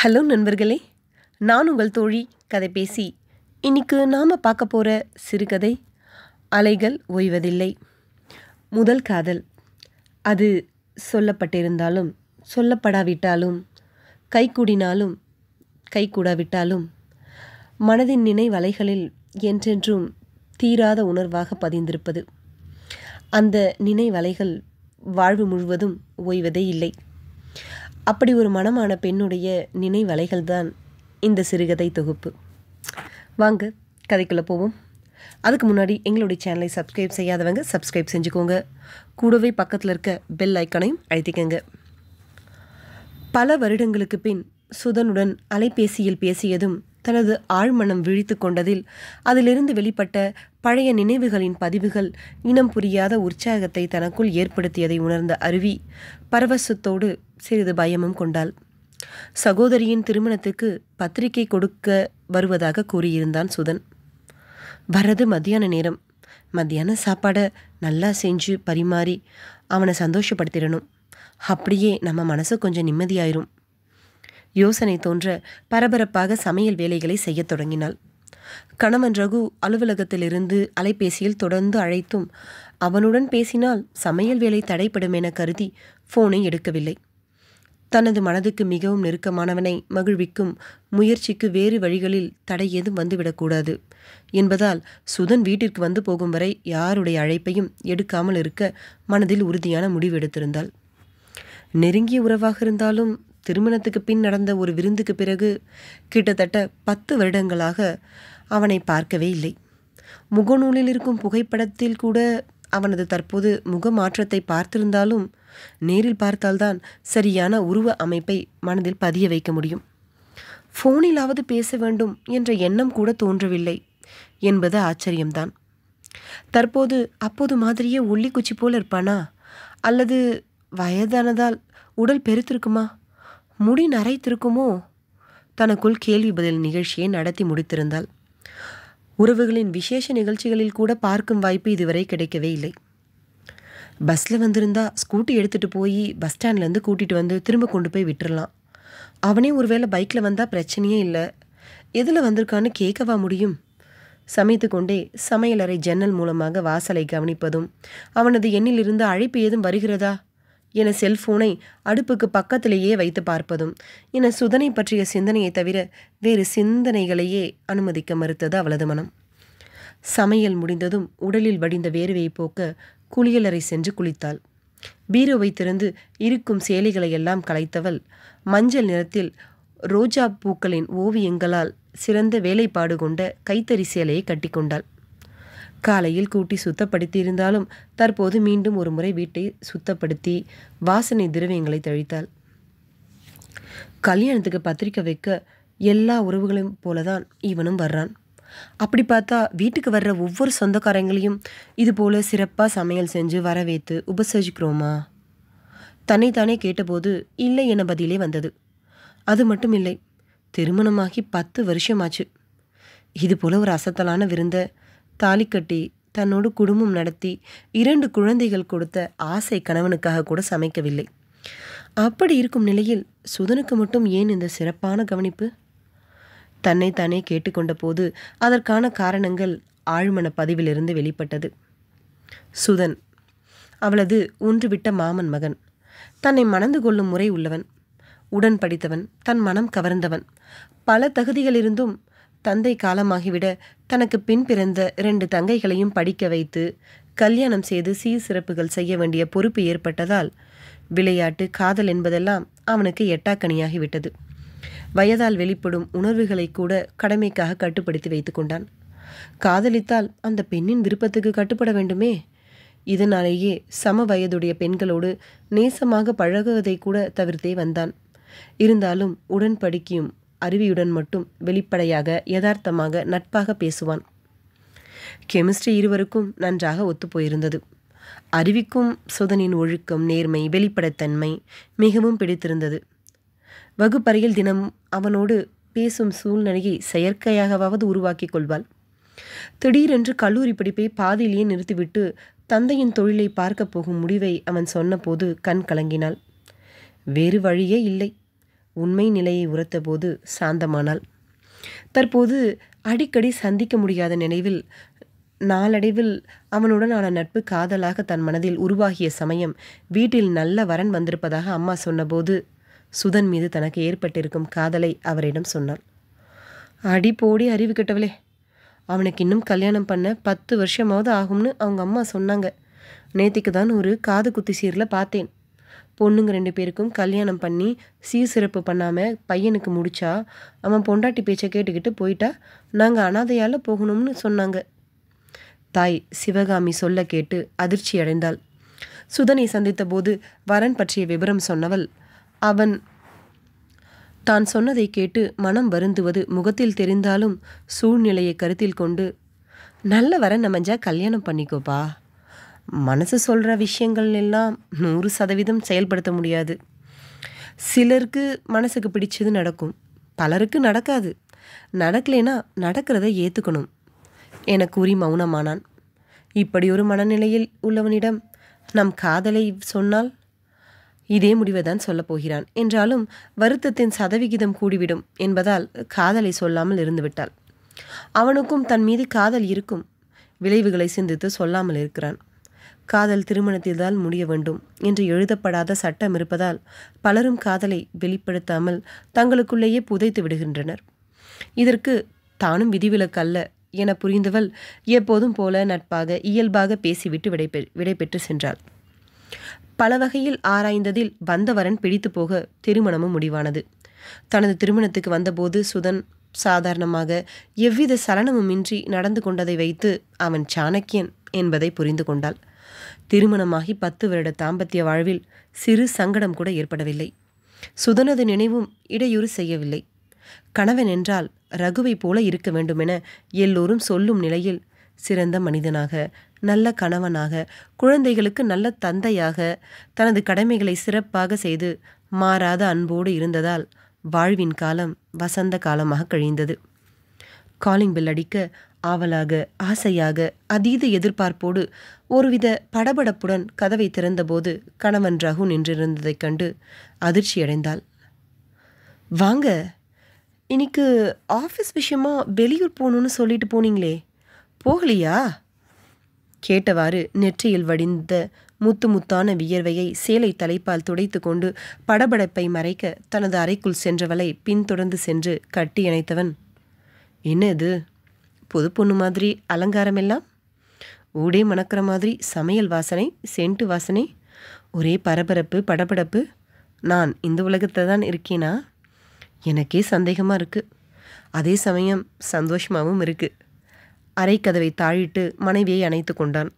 hello நண்பர்களே நான் உங்கள் தோழி கதை பேசி இன்னைக்கு நாம் பார்க்க போகிற சிறுகதை அலைகள் ஓய்வதில்லை முதல் காதல் அது சொல்லப்பட்டிருந்தாலும் சொல்லப்படாவிட்டாலும் கை கை கூடாவிட்டாலும் மனதின் நினைவலைகளில் என்றென்றும் தீராத உணர்வாக பதிந்திருப்பது அந்த நினைவலைகள் வாழ்வு முழுவதும் ஓய்வதே இல்லை அப்படி ஒரு மனமான பெண்ணுடைய நினைவலைகள் தான் இந்த சிறுகதை தொகுப்பு வாங்க கதைக்குள்ளே போவோம் அதுக்கு முன்னாடி எங்களுடைய சேனலை சப்ஸ்கிரைப் செய்யாதவங்க சப்ஸ்கிரைப் செஞ்சுக்கோங்க கூடவே பக்கத்தில் இருக்க பெல் ஐக்கனையும் அழுத்திக்கங்க பல வருடங்களுக்கு பின் சுதனுடன் அலைபேசியில் பேசியதும் தனது ஆழ்மனம் விழித்து கொண்டதில் அதிலிருந்து வெளிப்பட்ட பழைய நினைவுகளின் பதிவுகள் இனம் புரியாத உற்சாகத்தை தனக்குள் ஏற்படுத்தியதை உணர்ந்த அருவி பரவசத்தோடு சிறிது பயமும் கொண்டாள் சகோதரியின் திருமணத்துக்கு பத்திரிகை கொடுக்க வருவதாக கூறியிருந்தான் சுதன் வரது மத்தியான நேரம் மத்தியான சாப்பாடை நல்லா செஞ்சு பரிமாறி அவனை சந்தோஷப்படுத்திடணும் அப்படியே நம்ம மனசு கொஞ்சம் நிம்மதியாயிரும் யோசனை தோன்ற பரபரப்பாக சமையல் வேலைகளை செய்யத் தொடங்கினாள் கணவன் ரகு அலுவலகத்திலிருந்து அலைபேசியில் தொடர்ந்து அழைத்தும் அவனுடன் பேசினால் சமையல் வேலை தடைப்படும் என கருதி போனை எடுக்கவில்லை தனது மனதுக்கு மிகவும் நெருக்கமானவனை மகிழ்விக்கும் முயற்சிக்கு வேறு வழிகளில் தடை ஏதும் வந்துவிடக்கூடாது என்பதால் சுதன் வீட்டிற்கு வந்து போகும் வரை யாருடைய அழைப்பையும் எடுக்காமல் இருக்க மனதில் உறுதியான முடிவெடுத்திருந்தாள் நெருங்கிய உறவாக இருந்தாலும் திருமணத்துக்கு பின் நடந்த ஒரு விருந்துக்கு பிறகு கிட்டத்தட்ட பத்து வருடங்களாக அவனை பார்க்கவே இல்லை முகநூலில் இருக்கும் புகைப்படத்தில் கூட அவனது தற்போது முக மாற்றத்தை பார்த்திருந்தாலும் நேரில் பார்த்தால்தான் சரியான உருவ அமைப்பை மனதில் பதிய வைக்க முடியும் ஃபோனிலாவது பேச வேண்டும் என்ற எண்ணம் கூட தோன்றவில்லை என்பது ஆச்சரியம்தான் தற்போது அப்போது மாதிரியே ஒல்லி குச்சி போல் இருப்பானா அல்லது வயதானதால் உடல் பெருத்திருக்குமா முடி நரைத்திருக்குமோ தனக்குள் கேள்வி பதில் நிகழ்ச்சியை நடத்தி முடித்திருந்தாள் உறவுகளின் விசேஷ நிகழ்ச்சிகளில் கூட பார்க்கும் வாய்ப்பு இதுவரை கிடைக்கவே இல்லை பஸ்ஸில் வந்திருந்தா ஸ்கூட்டி எடுத்துகிட்டு போய் பஸ் ஸ்டாண்ட்லேருந்து கூட்டிகிட்டு வந்து திரும்ப கொண்டு போய் விட்டுடலாம் அவனே ஒருவேளை பைக்கில் வந்தால் பிரச்சனையே இல்லை எதில் வந்திருக்கான்னு கேட்கவா முடியும் சமைத்து கொண்டே சமையலறை ஜன்னல் மூலமாக வாசலை கவனிப்பதும் அவனது எண்ணிலிருந்து அழைப்பு ஏதும் வருகிறதா என செல்போனை அடுப்புக்கு பக்கத்திலேயே வைத்து பார்ப்பதும் என சுதனை பற்றிய சிந்தனையை தவிர வேறு சிந்தனைகளையே அனுமதிக்க மறுத்தது அவளது மனம் சமையல் முடிந்ததும் உடலில் வடிந்த வேர்வையை போக்க குளியலறை சென்று குளித்தாள் பீரோவை திறந்து இருக்கும் சேலைகளை எல்லாம் கலைத்தவள் மஞ்சள் நிறத்தில் ரோஜா பூக்களின் ஓவியங்களால் சிறந்த வேலைப்பாடு கொண்ட கைத்தறி சேலையை கட்டிக்கொண்டாள் காலையில் கூட்டி சுத்தப்படுத்தி இருந்தாலும் தற்போது மீண்டும் ஒரு முறை வீட்டை சுத்தப்படுத்தி வாசனை திரவியங்களை தழித்தாள் கல்யாணத்துக்கு பத்திரிக்கை வைக்க எல்லா உறவுகளையும் போலதான் இவனும் வர்றான் அப்படி பார்த்தா வீட்டுக்கு வர்ற ஒவ்வொரு சொந்தக்காரங்களையும் இது போல சிறப்பாக சமையல் செஞ்சு வரவேற்று உபசரிக்கிறோமா தன்னைத்தானே கேட்டபோது இல்லை என பதிலே வந்தது அது மட்டும் இல்லை திருமணமாகி பத்து வருஷமாச்சு இது போல ஒரு அசத்தலான விருந்தை தாலி கட்டி தன்னோடு குடும்பம் நடத்தி இரண்டு குழந்தைகள் கொடுத்த ஆசை கணவனுக்காக கூட சமைக்கவில்லை அப்படி இருக்கும் நிலையில் சுதனுக்கு மட்டும் ஏன் இந்த சிறப்பான கவனிப்பு தன்னை தானே கேட்டுக்கொண்ட போது அதற்கான காரணங்கள் ஆழ்மன பதிவிலிருந்து வெளிப்பட்டது சுதன் அவளது ஒன்றுவிட்ட மாமன் மகன் தன்னை மணந்து கொள்ளும் முறை உள்ளவன் உடன் படித்தவன் தன் மனம் கவர்ந்தவன் பல தகுதிகளிலிருந்தும் தந்தை காலமாகிவிட தனக்கு பின் பிறந்த இரண்டு தங்கைகளையும் படிக்க வைத்து கல்யாணம் செய்து சீர் சிறப்புகள் செய்ய வேண்டிய பொறுப்பு ஏற்பட்டதால் விளையாட்டு காதல் என்பதெல்லாம் அவனுக்கு எட்டாக்கணியாகிவிட்டது வயதால் வெளிப்படும் உணர்வுகளை கூட கடமைக்காக கட்டுப்படுத்தி வைத்து கொண்டான் காதலித்தால் அந்த பெண்ணின் விருப்பத்துக்கு கட்டுப்பட வேண்டுமே இதனாலேயே சம வயதுடைய பெண்களோடு நேசமாக பழகுவதை கூட தவிர்த்தே வந்தான் இருந்தாலும் உடன்படிக்கையும் அருவியுடன் மட்டும் வெளிப்படையாக யதார்த்தமாக நட்பாக பேசுவான் கெமிஸ்ட்ரி இருவருக்கும் நன்றாக ஒத்துப்போயிருந்தது அருவிக்கும் சுதனின் ஒழுக்கம் நேர்மை வெளிப்படைத்தன்மை மிகவும் பிடித்திருந்தது வகுப்பறையில் தினம் அவனோடு பேசும் சூழ்நிலையை செயற்கையாகவாவது உருவாக்கிக் கொள்வாள் திடீரென்று கல்லூரி படிப்பை பாதியிலேயே நிறுத்திவிட்டு தந்தையின் தொழிலை பார்க்கப் போகும் முடிவை அவன் சொன்னபோது கண் கலங்கினாள் வேறு வழியே இல்லை உண்மை நிலையை உரத்தபோது சாந்தமானாள் தற்போது அடிக்கடி சந்திக்க முடியாத நினைவில் நாளடைவில் அவனுடனான நட்பு காதலாக தன் மனதில் உருவாகிய சமயம் வீட்டில் நல்ல வரன் வந்திருப்பதாக அம்மா சொன்னபோது சுதன் மீது தனக்கு ஏற்பட்டிருக்கும் காதலை அவரிடம் சொன்னாள் அடி போடி அறிவு கெட்டவளே அவனுக்கு இன்னும் கல்யாணம் பண்ண பத்து வருஷமாவது ஆகும்னு அவங்க அம்மா சொன்னாங்க நேத்திக்கு தான் ஒரு காது குத்தி சீரில் பார்த்தேன் பொண்ணுங்க ரெண்டு பேருக்கும் கல்யாணம் பண்ணி சிறப்பு பண்ணாமல் பையனுக்கு முடிச்சா அவன் பொண்டாட்டி பேச்சை கேட்டுக்கிட்டு போயிட்டா நாங்கள் அனாதையால் போகணும்னு சொன்னாங்க தாய் சிவகாமி சொல்ல கேட்டு அதிர்ச்சி அடைந்தாள் சுதனை சந்தித்த போது வரன் பற்றிய விவரம் சொன்னவள் அவன் தான் சொன்னதை கேட்டு மனம் வருந்துவது முகத்தில் தெரிந்தாலும் சூழ்நிலையை கருத்தில் கொண்டு நல்ல வரன் அமைஞ்சா கல்யாணம் பண்ணிக்கோப்பா மனசு சொல்கிற விஷயங்கள் எல்லாம் நூறு சதவீதம் செயல்படுத்த முடியாது சிலருக்கு மனசுக்கு பிடிச்சது நடக்கும் பலருக்கு நடக்காது நடக்கலைன்னா நடக்கிறத ஏற்றுக்கணும் என கூறி மௌனமானான் இப்படி ஒரு மனநிலையில் உள்ளவனிடம் நம் காதலை சொன்னால் இதே முடிவை தான் சொல்லப்போகிறான் என்றாலும் வருத்தத்தின் சதவிகிதம் கூடிவிடும் என்பதால் காதலை சொல்லாமல் இருந்துவிட்டாள் அவனுக்கும் தன் மீது காதல் இருக்கும் விளைவுகளை சிந்தித்து சொல்லாமல் இருக்கிறான் காதல் திருமணத்தில்தான் முடிய வேண்டும் என்று எழுதப்படாத சட்டம் இருப்பதால் பலரும் காதலை வெளிப்படுத்தாமல் தங்களுக்குள்ளேயே புதைத்து விடுகின்றனர் இதற்கு தானும் விதிவிலக்கல்ல என புரிந்தவள் எப்போதும் போல நட்பாக இயல்பாக பேசிவிட்டு விடைபெ விடைபெற்று சென்றாள் பல வகையில் ஆராய்ந்ததில் வந்தவரன் பிடித்து போக திருமணமும் முடிவானது தனது திருமணத்துக்கு வந்தபோது சுதன் சாதாரணமாக எவ்வித சலனமுமின்றி நடந்து கொண்டதை வைத்து அவன் சாணக்கியன் என்பதை புரிந்து கொண்டாள் திருமணமாகி பத்து வருட தாம்பத்திய வாழ்வில் சிறு சங்கடம் கூட ஏற்படவில்லை சுதனது நினைவும் இடையூறு செய்யவில்லை கணவன் என்றால் ரகுவை போல இருக்க வேண்டுமென எல்லோரும் சொல்லும் நிலையில் சிறந்த மனிதனாக நல்ல கணவனாக குழந்தைகளுக்கு நல்ல தந்தையாக தனது கடமைகளை சிறப்பாக செய்து மாறாத அன்போடு இருந்ததால் வாழ்வின் காலம் வசந்த காலமாக கழிந்தது காலிங் பெல் அடிக்க ஆவலாக ஆசையாக அதீத எதிர்பார்ப்போடு ஒருவித படபடப்புடன் கதவை திறந்தபோது கணவன் ரகு நின்றிருந்ததைக் கண்டு அதிர்ச்சியடைந்தாள் வாங்க இன்னைக்கு ஆஃபீஸ் விஷயமா வெளியூர் போகணுன்னு சொல்லிட்டு போனீங்களே போகலையா கேட்டவாறு நெற்றியில் வடிந்த முத்து முத்தான வியர்வையை சேலை தலைப்பால் துடைத்து கொண்டு படபடப்பை மறைக்க தனது அறைக்குள் சென்றவளை பின்தொடர்ந்து சென்று கட்டி இணைத்தவன் என்ன இது புது பொண்ணு மாதிரி அலங்காரம் எல்லாம் ஊடே மணக்கிற மாதிரி சமையல் வாசனை சென்ட்டு வாசனை ஒரே பரபரப்பு படபடப்பு நான் இந்த உலகத்தில் தான் இருக்கேனா எனக்கே சந்தேகமாக இருக்குது அதே சமயம் சந்தோஷமாகவும் இருக்குது அரை கதவை தாழிட்டு மனைவியை அணைத்து கொண்டான்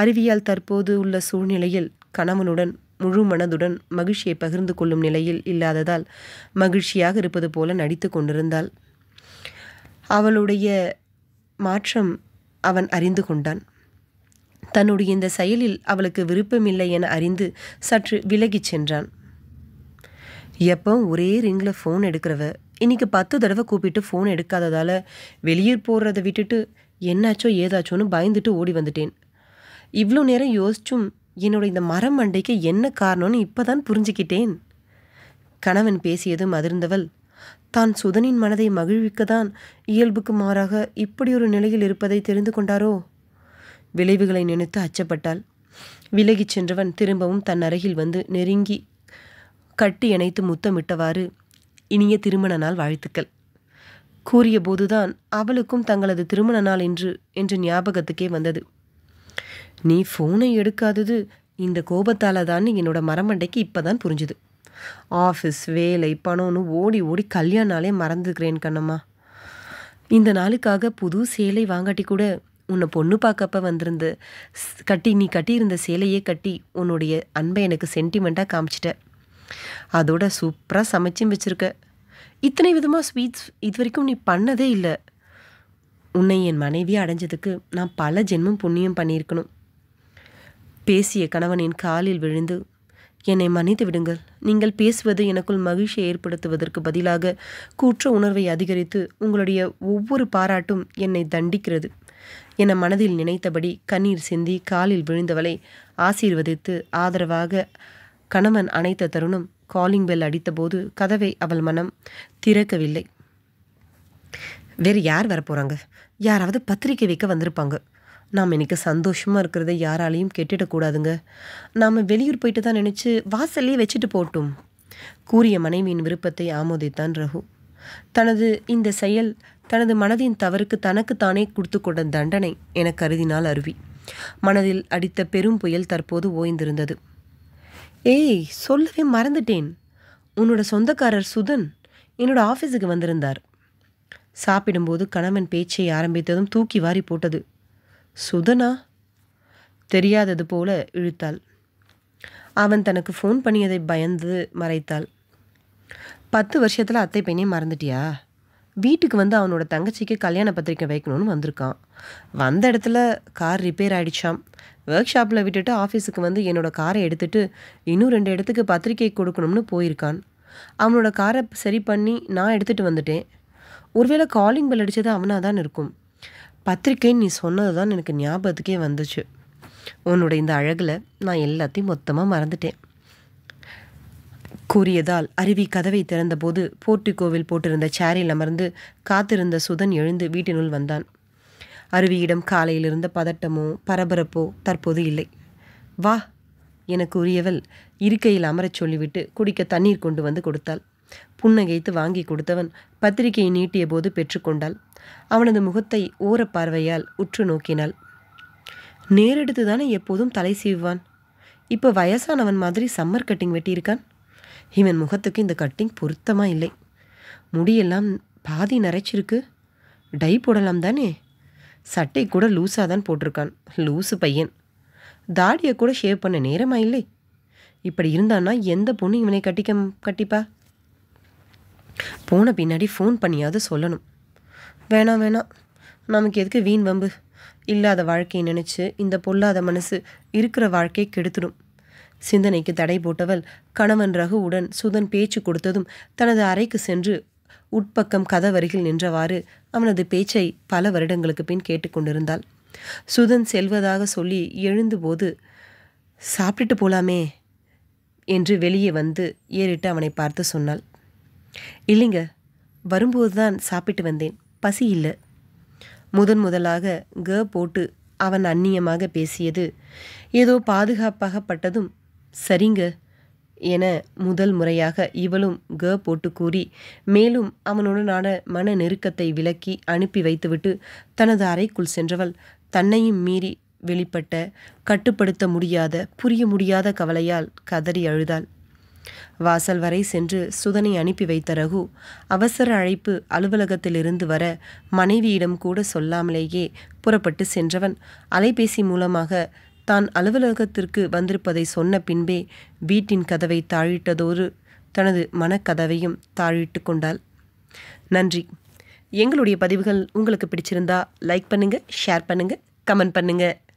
அறிவியால் தற்போது உள்ள சூழ்நிலையில் கணவனுடன் முழு மனதுடன் மகிழ்ச்சியை பகிர்ந்து கொள்ளும் நிலையில் இல்லாததால் மகிழ்ச்சியாக இருப்பது போல நடித்து கொண்டிருந்தாள் அவளுடைய மாற்றம் அவன் அறிந்து கொண்டான் தன்னுடைய இந்த செயலில் அவளுக்கு விருப்பமில்லை என அறிந்து சற்று விலகிச் சென்றான் எப்போ ஒரே ரிங்கில் ஃபோன் எடுக்கிறவ இன்னைக்கு பத்து தடவை கூப்பிட்டு ஃபோன் எடுக்காததால் வெளியூர் போடுறதை விட்டுட்டு என்னாச்சோ ஏதாச்சோன்னு பயந்துட்டு ஓடி வந்துட்டேன் இவ்வளோ நேரம் யோசிச்சும் என்னோட இந்த மரம் மண்டைக்கு என்ன காரணம்னு இப்போ தான் புரிஞ்சுக்கிட்டேன் கணவன் பேசியதும் அதிர்ந்தவள் தான் சுதனின் மனதை மகிழ்விக்கத்தான் இயல்புக்கு மாறாக இப்படியொரு நிலையில் இருப்பதை தெரிந்து கொண்டாரோ விளைவுகளை நினைத்து அச்சப்பட்டாள் விலகிச் சென்றவன் திரும்பவும் தன் அருகில் வந்து நெருங்கி கட்டி இணைத்து முத்தமிட்டவாறு இனிய திருமண நாள் வாழ்த்துக்கள் கூறிய போதுதான் அவளுக்கும் தங்களது திருமண நாள் என்று என்று ஞாபகத்துக்கே வந்தது நீ ஃபோனை எடுக்காதது இந்த கோபத்தால் தான் என்னோட மரமண்டைக்கு இப்போதான் புரிஞ்சுது ஆஃபீஸ் வேலை பணம்னு ஓடி ஓடி கல்யாணாலே மறந்துக்கிறேன் கண்ணம்மா இந்த நாளுக்காக புது சேலை வாங்காட்டி கூட உன்னை பொண்ணு பார்க்கப்ப வந்திருந்த கட்டி நீ கட்டியிருந்த சேலையே கட்டி உன்னுடைய அன்பை எனக்கு சென்டிமெண்ட்டாக காமிச்சிட்ட அதோட சூப்பராக சமைச்சும் வச்சுருக்க இத்தனை விதமாக ஸ்வீட்ஸ் இது வரைக்கும் நீ பண்ணதே இல்லை உன்னை என் மனைவி அடைஞ்சதுக்கு நான் பல ஜென்மம் புண்ணியம் பண்ணியிருக்கணும் பேசிய கணவனின் காலில் விழுந்து என்னை மன்னித்து விடுங்கள் நீங்கள் பேசுவது எனக்குள் மகிழ்ச்சியை ஏற்படுத்துவதற்கு பதிலாக கூற்ற உணர்வை அதிகரித்து உங்களுடைய ஒவ்வொரு பாராட்டும் என்னை தண்டிக்கிறது என மனதில் நினைத்தபடி கண்ணீர் சிந்தி காலில் விழுந்தவளை ஆசீர்வதித்து ஆதரவாக கணவன் அணைத்த தருணம் காலிங் பெல் அடித்தபோது கதவை அவள் மனம் திறக்கவில்லை வேறு யார் வரப்போகிறாங்க யாராவது பத்திரிக்கை வைக்க வந்திருப்பாங்க நாம் இன்றைக்கி சந்தோஷமாக இருக்கிறத யாராலையும் கெட்டுடக்கூடாதுங்க நாம் வெளியூர் போயிட்டு தான் நினச்சி வாசல்லையே வச்சுட்டு போட்டோம் கூறிய மனைவியின் விருப்பத்தை ஆமோதித்தான் ரகு தனது இந்த செயல் தனது மனதின் தவறுக்கு தனக்கு தானே கொடுத்து கொண்ட தண்டனை என கருதினால் அருவி மனதில் அடித்த பெரும் புயல் தற்போது ஓய்ந்திருந்தது ஏய் சொல்லவே மறந்துட்டேன் உன்னோட சொந்தக்காரர் சுதன் என்னோட ஆஃபீஸுக்கு வந்திருந்தார் சாப்பிடும்போது கணவன் பேச்சை ஆரம்பித்ததும் தூக்கி வாரி போட்டது சுதனா தெரியாதது போல இழுத்தாள் அவன் தனக்கு ஃபோன் பண்ணியதை பயந்து மறைத்தாள் பத்து வருஷத்தில் அத்தை பையனே மறந்துட்டியா வீட்டுக்கு வந்து அவனோட தங்கச்சிக்கு கல்யாண பத்திரிக்கை வைக்கணும்னு வந்திருக்கான் வந்த இடத்துல கார் ரிப்பேர் ஆகிடுச்சாம் ஒர்க் ஷாப்பில் விட்டுட்டு ஆஃபீஸுக்கு வந்து என்னோடய காரை எடுத்துகிட்டு இன்னும் ரெண்டு இடத்துக்கு பத்திரிக்கை கொடுக்கணும்னு போயிருக்கான் அவனோட காரை சரி பண்ணி நான் எடுத்துகிட்டு வந்துட்டேன் ஒருவேளை காலிங் பெல் அடித்தது அவனாக தான் இருக்கும் பத்திரிக்கை நீ சொன்னது தான் எனக்கு ஞாபகத்துக்கே வந்துச்சு உன்னோட இந்த அழகில் நான் எல்லாத்தையும் மொத்தமாக மறந்துட்டேன் கூறியதால் அருவி கதவை திறந்தபோது போர்ட்டிகோவில் போட்டிருந்த சேரில் அமர்ந்து காத்திருந்த சுதன் எழுந்து வீட்டினுள் வந்தான் அருவியிடம் காலையிலிருந்த பதட்டமோ பரபரப்போ தற்போது இல்லை வா என கூறியவள் இருக்கையில் அமரச் சொல்லிவிட்டு குடிக்க தண்ணீர் கொண்டு வந்து கொடுத்தாள் புன்னகைத்து வாங்கி கொடுத்தவன் பத்திரிகையை நீட்டிய போது பெற்றுக்கொண்டாள் அவனது முகத்தை பார்வையால் உற்று நோக்கினாள் நேரெடுத்து தானே எப்போதும் தலை சீவான் இப்போ வயசானவன் மாதிரி சம்மர் கட்டிங் வெட்டியிருக்கான் இவன் முகத்துக்கு இந்த கட்டிங் பொருத்தமாக இல்லை முடியெல்லாம் பாதி நரைச்சிருக்கு டை போடலாம் தானே சட்டை கூட லூஸாக தான் போட்டிருக்கான் லூஸு பையன் தாடியை கூட ஷேவ் பண்ண நேரமாக இல்லை இப்படி இருந்தான்னா எந்த பொண்ணு இவனை கட்டிக்க கட்டிப்பா போன பின்னாடி ஃபோன் பண்ணியாவது சொல்லணும் வேணாம் வேணாம் நமக்கு எதுக்கு வீண் வம்பு இல்லாத வாழ்க்கையை நினச்சி இந்த பொல்லாத மனசு இருக்கிற வாழ்க்கை கெடுத்துடும் சிந்தனைக்கு தடை போட்டவள் கணவன் ரகுவுடன் சுதன் பேச்சு கொடுத்ததும் தனது அறைக்கு சென்று உட்பக்கம் கதவருகில் நின்றவாறு அவனது பேச்சை பல வருடங்களுக்கு பின் கேட்டுக்கொண்டிருந்தாள் சுதன் செல்வதாக சொல்லி எழுந்தபோது சாப்பிட்டுட்டு போலாமே என்று வெளியே வந்து ஏறிட்டு அவனை பார்த்து சொன்னாள் இல்லைங்க வரும்போது தான் சாப்பிட்டு வந்தேன் பசி இல்லை முதன் முதலாக க போட்டு அவன் அந்நியமாக பேசியது ஏதோ பாதுகாப்பாகப்பட்டதும் சரிங்க என முதல் முறையாக இவளும் க போட்டு கூறி மேலும் அவனுடனான மன நெருக்கத்தை விலக்கி அனுப்பி வைத்துவிட்டு தனது அறைக்குள் சென்றவள் தன்னையும் மீறி வெளிப்பட்ட கட்டுப்படுத்த முடியாத புரிய முடியாத கவலையால் கதறி அழுதாள் வாசல் வரை சென்று சுதனை அனுப்பி வைத்த ரகு அவசர அழைப்பு அலுவலகத்திலிருந்து வர மனைவியிடம் கூட சொல்லாமலேயே புறப்பட்டு சென்றவன் அலைபேசி மூலமாக தான் அலுவலகத்திற்கு வந்திருப்பதை சொன்ன பின்பே வீட்டின் கதவை தாழிட்டதோடு தனது மனக்கதவையும் தாழிட்டு கொண்டாள் நன்றி எங்களுடைய பதிவுகள் உங்களுக்கு பிடிச்சிருந்தா லைக் பண்ணுங்கள் ஷேர் பண்ணுங்கள் கமெண்ட் பண்ணுங்கள்